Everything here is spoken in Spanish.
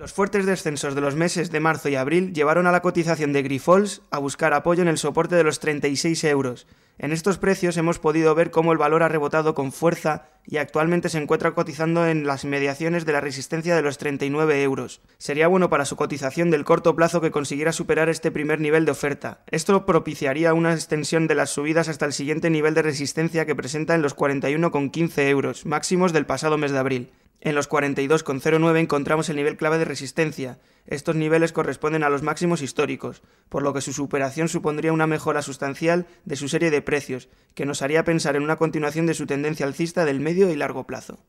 Los fuertes descensos de los meses de marzo y abril llevaron a la cotización de Grifols a buscar apoyo en el soporte de los 36 euros. En estos precios hemos podido ver cómo el valor ha rebotado con fuerza y actualmente se encuentra cotizando en las mediaciones de la resistencia de los 39 euros. Sería bueno para su cotización del corto plazo que consiguiera superar este primer nivel de oferta. Esto propiciaría una extensión de las subidas hasta el siguiente nivel de resistencia que presenta en los 41,15 euros, máximos del pasado mes de abril. En los 42,09 encontramos el nivel clave de resistencia. Estos niveles corresponden a los máximos históricos, por lo que su superación supondría una mejora sustancial de su serie de precios, que nos haría pensar en una continuación de su tendencia alcista del medio y largo plazo.